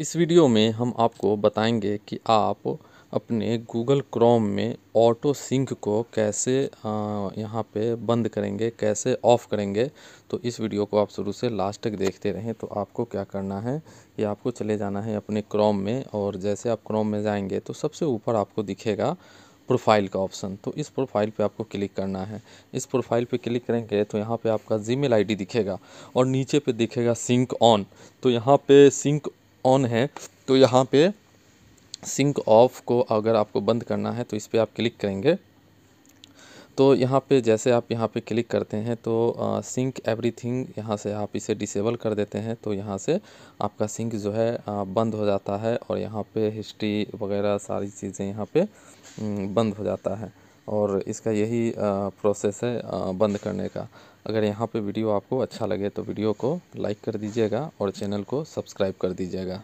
इस वीडियो में हम आपको बताएंगे कि आप अपने गूगल क्रोम में ऑटो सिंक को कैसे यहाँ पे बंद करेंगे कैसे ऑफ़ करेंगे तो इस वीडियो को आप शुरू से लास्ट तक देखते रहें तो आपको क्या करना है कि आपको चले जाना है अपने क्रोम में और जैसे आप क्रोम में जाएंगे तो सबसे ऊपर आपको दिखेगा प्रोफाइल का ऑप्शन तो इस प्रोफाइल पे आपको क्लिक करना है इस प्रोफाइल पे क्लिक करेंगे तो यहाँ पे आपका जीमेल आईडी दिखेगा और नीचे पे दिखेगा सिंक ऑन तो यहाँ पे सिंक ऑन है तो यहाँ पे सिंक ऑफ को अगर आपको बंद करना है तो इस पर आप क्लिक करेंगे तो यहाँ पे जैसे आप यहाँ पे क्लिक करते हैं तो सिंक एवरीथिंग यहाँ से आप इसे डिसेबल कर देते हैं तो यहाँ से आपका सिंक जो है आ, बंद हो जाता है और यहाँ पे हिस्ट्री वगैरह सारी चीज़ें यहाँ पे बंद हो जाता है और इसका यही आ, प्रोसेस है आ, बंद करने का अगर यहाँ पे वीडियो आपको अच्छा लगे तो वीडियो को लाइक कर दीजिएगा और चैनल को सब्सक्राइब कर दीजिएगा